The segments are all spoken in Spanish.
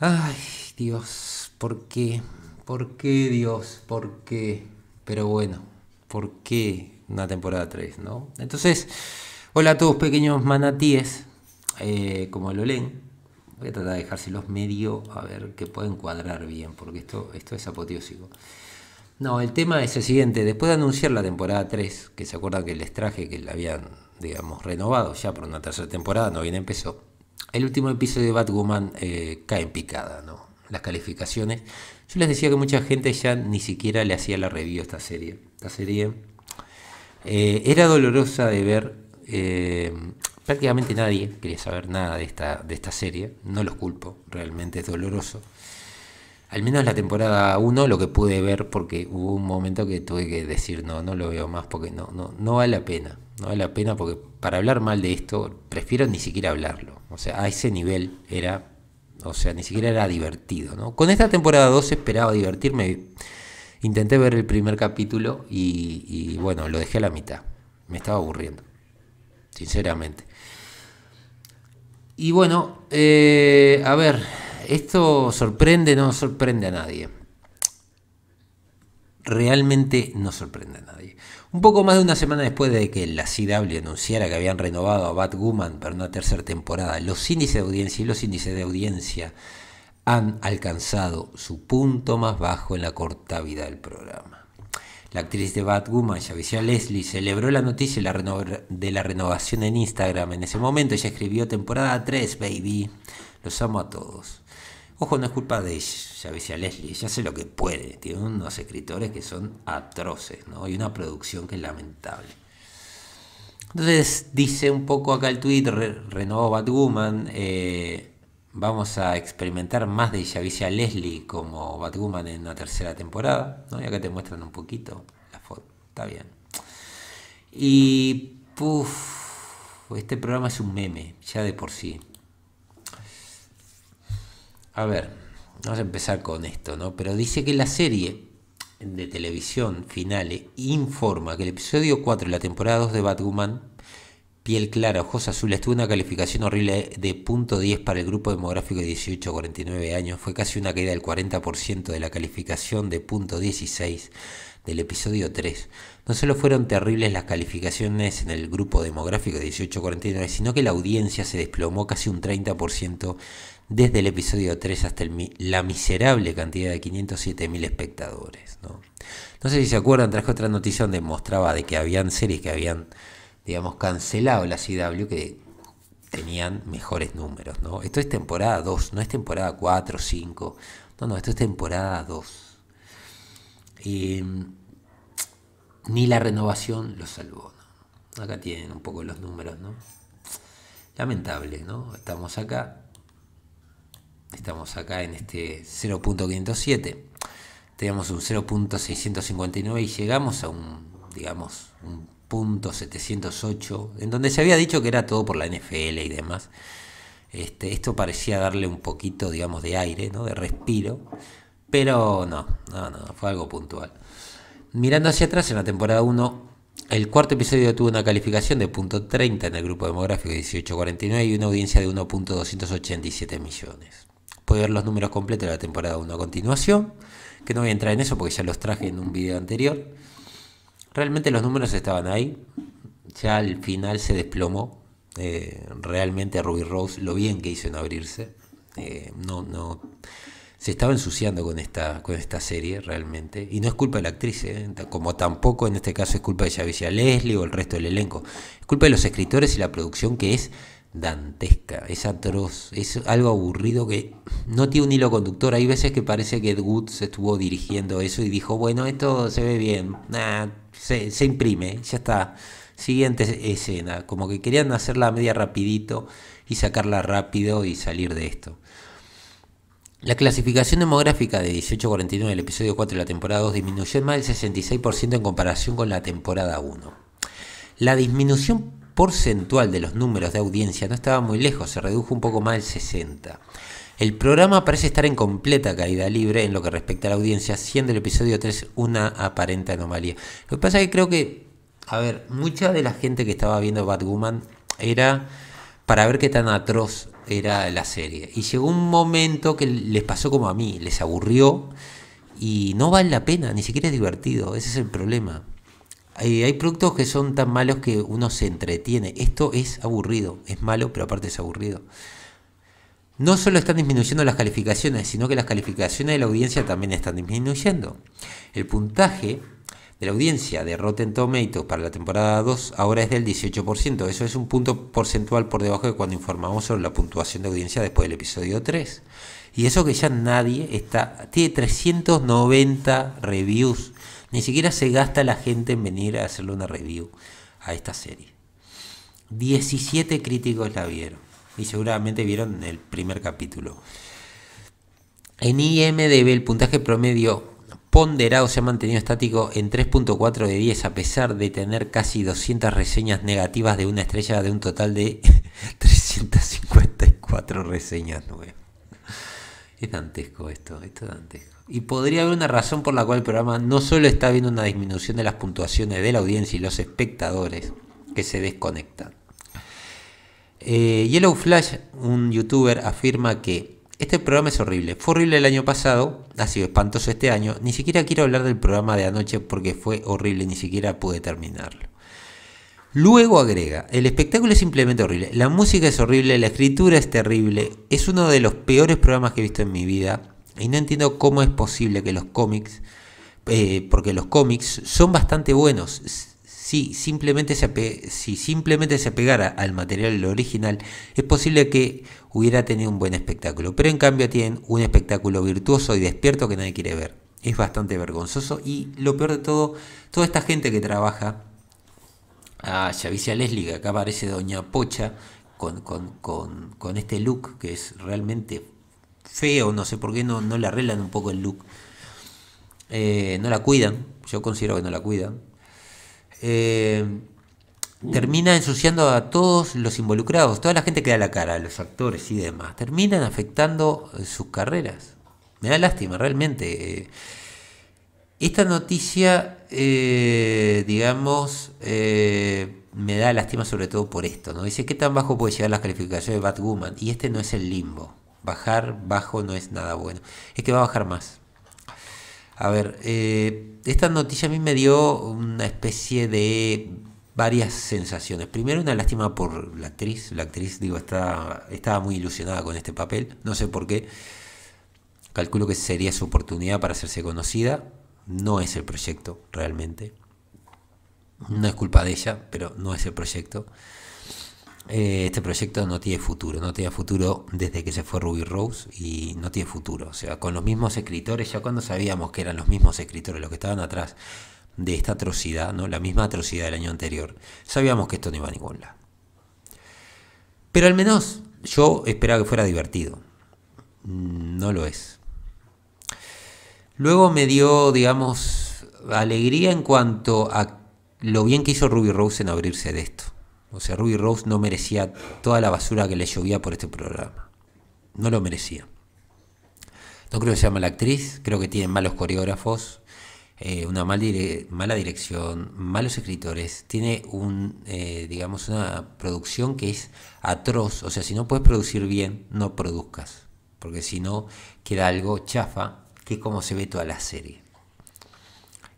Ay, Dios, ¿por qué? ¿Por qué, Dios? ¿Por qué? Pero bueno, ¿por qué una temporada 3, no? Entonces, hola a todos pequeños manatíes, eh, como lo leen. Voy a tratar de dejárselos medio a ver que pueden cuadrar bien, porque esto, esto es apoteósico. No, el tema es el siguiente. Después de anunciar la temporada 3, que se acuerdan que les traje que la habían, digamos, renovado ya por una tercera temporada, no bien empezó el último episodio de Batwoman eh, cae en picada, ¿no? Las calificaciones. Yo les decía que mucha gente ya ni siquiera le hacía la review a esta serie. Esta serie eh, era dolorosa de ver. Eh, prácticamente nadie quería saber nada de esta, de esta serie. No los culpo, realmente es doloroso al menos la temporada 1, lo que pude ver, porque hubo un momento que tuve que decir, no, no lo veo más, porque no, no, no vale la pena. No vale la pena, porque para hablar mal de esto, prefiero ni siquiera hablarlo. O sea, a ese nivel era, o sea, ni siquiera era divertido, ¿no? Con esta temporada 2 esperaba divertirme. Intenté ver el primer capítulo y, bueno, lo dejé a la mitad. Me estaba aburriendo, sinceramente. Y bueno, eh, a ver, esto sorprende, no sorprende a nadie. Realmente no sorprende a nadie. Un poco más de una semana después de que la CW anunciara que habían renovado a Batwoman para una tercera temporada, los índices de audiencia y los índices de audiencia han alcanzado su punto más bajo en la corta vida del programa. La actriz de Batwoman, Javicia Leslie, celebró la noticia de la renovación en Instagram. En ese momento ella escribió temporada 3, baby. Los amo a todos. Ojo, no es culpa de ella, Leslie, ella hace lo que puede, tiene unos escritores que son atroces, ¿no? Y una producción que es lamentable. Entonces dice un poco acá el Twitter: renovó Batwoman, eh, vamos a experimentar más de Yavicia Leslie como Batwoman en la tercera temporada, ¿no? Y acá te muestran un poquito la foto, está bien. Y, puff, este programa es un meme, ya de por sí. A ver, vamos a empezar con esto, ¿no? Pero dice que la serie de televisión Finale informa que el episodio 4 de la temporada 2 de Batwoman, Piel Clara, Ojos Azules, tuvo una calificación horrible de punto .10 para el grupo demográfico de 18 a 49 años. Fue casi una caída del 40% de la calificación de punto .16 del episodio 3. No solo fueron terribles las calificaciones en el grupo demográfico de 18-49, sino que la audiencia se desplomó casi un 30% desde el episodio 3 hasta la miserable cantidad de 507.000 espectadores. ¿no? sé si se acuerdan, traje otra noticia donde mostraba de que habían series que habían, digamos, cancelado la CW que tenían mejores números. ¿no? Esto es temporada 2, no es temporada 4, 5. No, no, esto es temporada 2. Mm, ni la renovación lo salvó. Acá tienen un poco los números, ¿no? Lamentable, ¿no? Estamos acá Estamos acá en este 0.507. Teníamos un 0.659 y llegamos a un, digamos, un punto 708, en donde se había dicho que era todo por la NFL y demás. Este, esto parecía darle un poquito, digamos, de aire, ¿no? de respiro, pero no, no, no, fue algo puntual. Mirando hacia atrás, en la temporada 1, el cuarto episodio tuvo una calificación de .30 en el grupo demográfico 1849 y una audiencia de 1.287 millones puede ver los números completos de la temporada 1 a continuación, que no voy a entrar en eso porque ya los traje en un video anterior. Realmente los números estaban ahí, ya al final se desplomó. Eh, realmente Ruby Rose lo bien que hizo en abrirse. Eh, no, no. Se estaba ensuciando con esta, con esta serie realmente. Y no es culpa de la actriz, eh, como tampoco en este caso es culpa de Javicia Leslie o el resto del elenco. Es culpa de los escritores y la producción que es dantesca, es atroz, es algo aburrido que no tiene un hilo conductor. Hay veces que parece que Ed se estuvo dirigiendo eso y dijo, bueno, esto se ve bien, se, se, imprime, ya está. Siguiente escena, como que querían hacerla media rapidito y sacarla rápido y salir de esto. La clasificación demográfica de 1849 del episodio 4 de la temporada 2 disminuyó en más del 66% en comparación con la temporada 1. La disminución porcentual de los números de audiencia no estaba muy lejos, se redujo un poco más del 60. El programa parece estar en completa caída libre en lo que respecta a la audiencia, siendo el episodio 3 una aparente anomalía. Lo que pasa es que creo que, a ver, mucha de la gente que estaba viendo Batwoman era para ver qué tan atroz era la serie. Y llegó un momento que les pasó como a mí, les aburrió y no vale la pena, ni siquiera es divertido, ese es el problema hay, productos que son tan malos que uno se entretiene. Esto es aburrido, es malo, pero aparte es aburrido. No solo están disminuyendo las calificaciones, sino que las calificaciones de la audiencia también están disminuyendo. El puntaje de la audiencia de Rotten Tomatoes para la temporada 2 ahora es del 18%. Eso es un punto porcentual por debajo de cuando informamos sobre la puntuación de audiencia después del episodio 3. Y eso que ya nadie está... Tiene 390 reviews ni siquiera se gasta la gente en venir a hacerle una review a esta serie. 17 críticos la vieron. Y seguramente vieron el primer capítulo. En IMDB el puntaje promedio ponderado se ha mantenido estático en 3.4 de 10 a pesar de tener casi 200 reseñas negativas de una estrella de un total de 354 reseñas nuevas. Es dantesco esto, esto es dantesco. Y podría haber una razón por la cual el programa no solo está viendo una disminución de las puntuaciones de la audiencia y los espectadores que se desconectan. Eh, Yellow Flash, un youtuber, afirma que este programa es horrible. Fue horrible el año pasado, ha sido espantoso este año. Ni siquiera quiero hablar del programa de anoche porque fue horrible, ni siquiera pude terminarlo. Luego agrega, el espectáculo es simplemente horrible, la música es horrible, la escritura es terrible, es uno de los peores programas que he visto en mi vida y no entiendo cómo es posible que los cómics, eh, porque los cómics son bastante buenos, si simplemente, se si simplemente se apegara al material original, es posible que hubiera tenido un buen espectáculo, pero en cambio tienen un espectáculo virtuoso y despierto que nadie quiere ver. Es bastante vergonzoso y lo peor de todo, toda esta gente que trabaja a Leslie, que acá aparece Doña Pocha, con, este look que es realmente feo, no sé por qué no, no le arreglan un poco el look. Eh, no la cuidan, yo considero que no la cuidan. Eh, termina ensuciando a todos los involucrados, toda la gente que da la cara, los actores y demás, terminan afectando eh, sus carreras. Me da lástima, realmente. Esta noticia eh, digamos, eh, me da lástima sobre todo por esto, ¿no? Dice, ¿qué tan bajo puede llegar las calificaciones de Batwoman? Y este no es el limbo. Bajar bajo no es nada bueno. Es que va a bajar más. A ver, eh, esta noticia a mí me dio una especie de varias sensaciones. Primero una lástima por la actriz. La actriz, digo, está, estaba muy ilusionada con este papel. No sé por qué. Calculo que sería su oportunidad para hacerse conocida no es el proyecto realmente. No es culpa de ella, pero no es el proyecto. Eh, este proyecto no tiene futuro, no tiene futuro desde que se fue Ruby Rose y no tiene futuro. O sea, con los mismos escritores, ya cuando sabíamos que eran los mismos escritores los que estaban atrás de esta atrocidad, ¿no? la misma atrocidad del año anterior, sabíamos que esto no iba a ningún lado. Pero al menos yo esperaba que fuera divertido. Mm, no lo es. Luego me dio, digamos, alegría en cuanto a lo bien que hizo Ruby Rose en abrirse de esto. O sea, Ruby Rose no merecía toda la basura que le llovía por este programa. No lo merecía. No creo que sea mala actriz, creo que tiene malos coreógrafos, eh, una mala dirección, malos escritores. Tiene un, eh, digamos, una producción que es atroz. O sea, si no puedes producir bien, no produzcas. Porque si no, queda algo chafa que es como se ve toda la serie.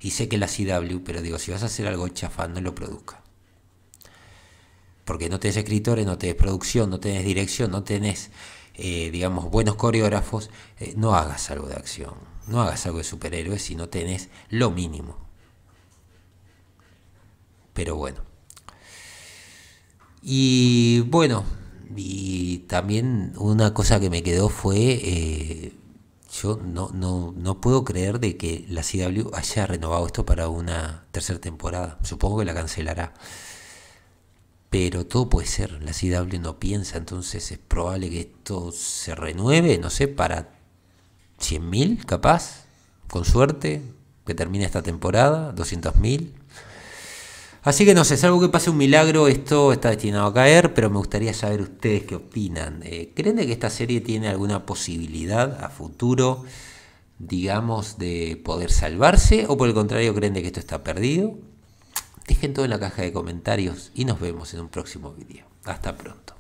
Y sé que la CW, pero digo, si vas a hacer algo chafando, no lo produzca. Porque no tenés escritores, no tenés producción, no tenés dirección, no tenés, eh, digamos, buenos coreógrafos. Eh, no hagas algo de acción, no hagas algo de superhéroes si no tenés lo mínimo. Pero bueno. Y bueno, y también una cosa que me quedó fue eh, yo no, no, no puedo creer de que la CW haya renovado esto para una tercera temporada. Supongo que la cancelará. Pero todo puede ser, la CW no piensa, entonces es probable que esto se renueve, no sé, para 100.000 capaz, con suerte, que termine esta temporada, 200.000. Así que no sé, salvo que pase un milagro, esto está destinado a caer, pero me gustaría saber ustedes qué opinan. Eh, ¿Creen de que esta serie tiene alguna posibilidad a futuro, digamos, de poder salvarse? ¿O por el contrario, creen de que esto está perdido? Dejen todo en la caja de comentarios y nos vemos en un próximo video. Hasta pronto.